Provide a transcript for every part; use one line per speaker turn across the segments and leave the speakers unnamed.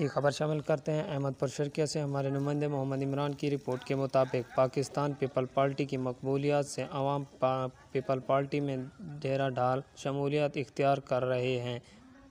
ये खबर शामिल करते हैं अहमदपुर शर्किया से हमारे नुमाइंदे मोहम्मद इमरान की रिपोर्ट के मुताबिक पाकिस्तान पीपल पार्टी की मकबूलियात से अवाम पा, पीपल पार्टी में डेरा ढाल शमूलियात इख्तियार कर रहे हैं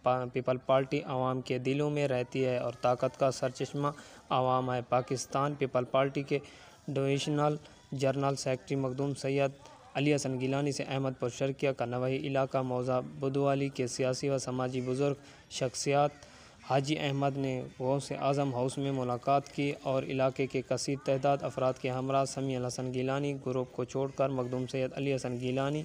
पा, पीपल पार्टी आवाम के दिलों में रहती है और ताकत का सरचश्मा आवाम है पाकिस्तान पीपल पार्टी के divisional general secretary Makhdoom Syed Ali Hasan Gilani से अहमदपुर शर्किया का नवाही इलाका मौजा बुधवाली के सियासी व समाजी बुज़ुर्ग शख्सियात हाजी अहमद ने गौस आज़म हाउस में मुलाकात की और इलाके के कसी तदाद अफराद के हमरा समी हसन गीलानी ग्रुप को छोड़कर Makhdoom Syed Ali Hasan Gilani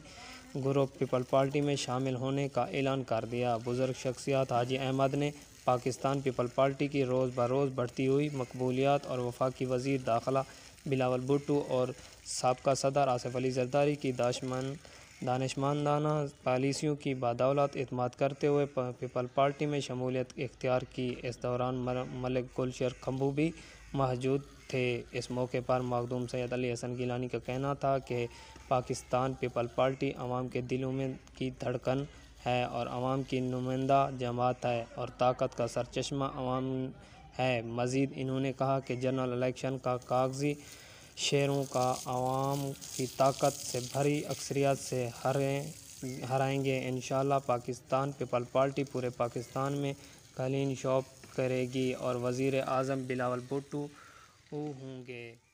group people party में शामिल होने का ऐलान कर दिया बुज़ुर्ग शख्सियात हाजी अहमद ने पाकिस्तान पीपल पार्टी की रोज़ बरोज़ बढ़ती हुई मकबूलियात और वफाकी वजीर दाखिला बिलावल भुट्टू और सबका सदर आसफ़ अली जरदारी की दाशमन दाना पॉलिसियों की बदौलत अतमाद करते हुए पीपल पार्टी में शमूलियत इख्तियार की इस दौरान मलिक गुलशर खम्बू भी मौजूद थे इस मौके पर मखदूम सैद अली हसन गिलानी का कहना था कि पाकिस्तान पीपल पार्टी आवाम के दिलों में की धड़कन है और आवाम की नुमाइंदा जमात है और ताकत का सरचश्मा आवाम है मज़ीद इन्होंने कहा कि जनरल इलेक्शन का कागजी शेरों का आवाम की ताकत से भरी अक्सरियत से हरें हराएंगे इन पाकिस्तान पीपल पार्टी पूरे पाकिस्तान में कलीन शॉप करेगी और वज़ी अजम बिलावल भुट्टो होंगे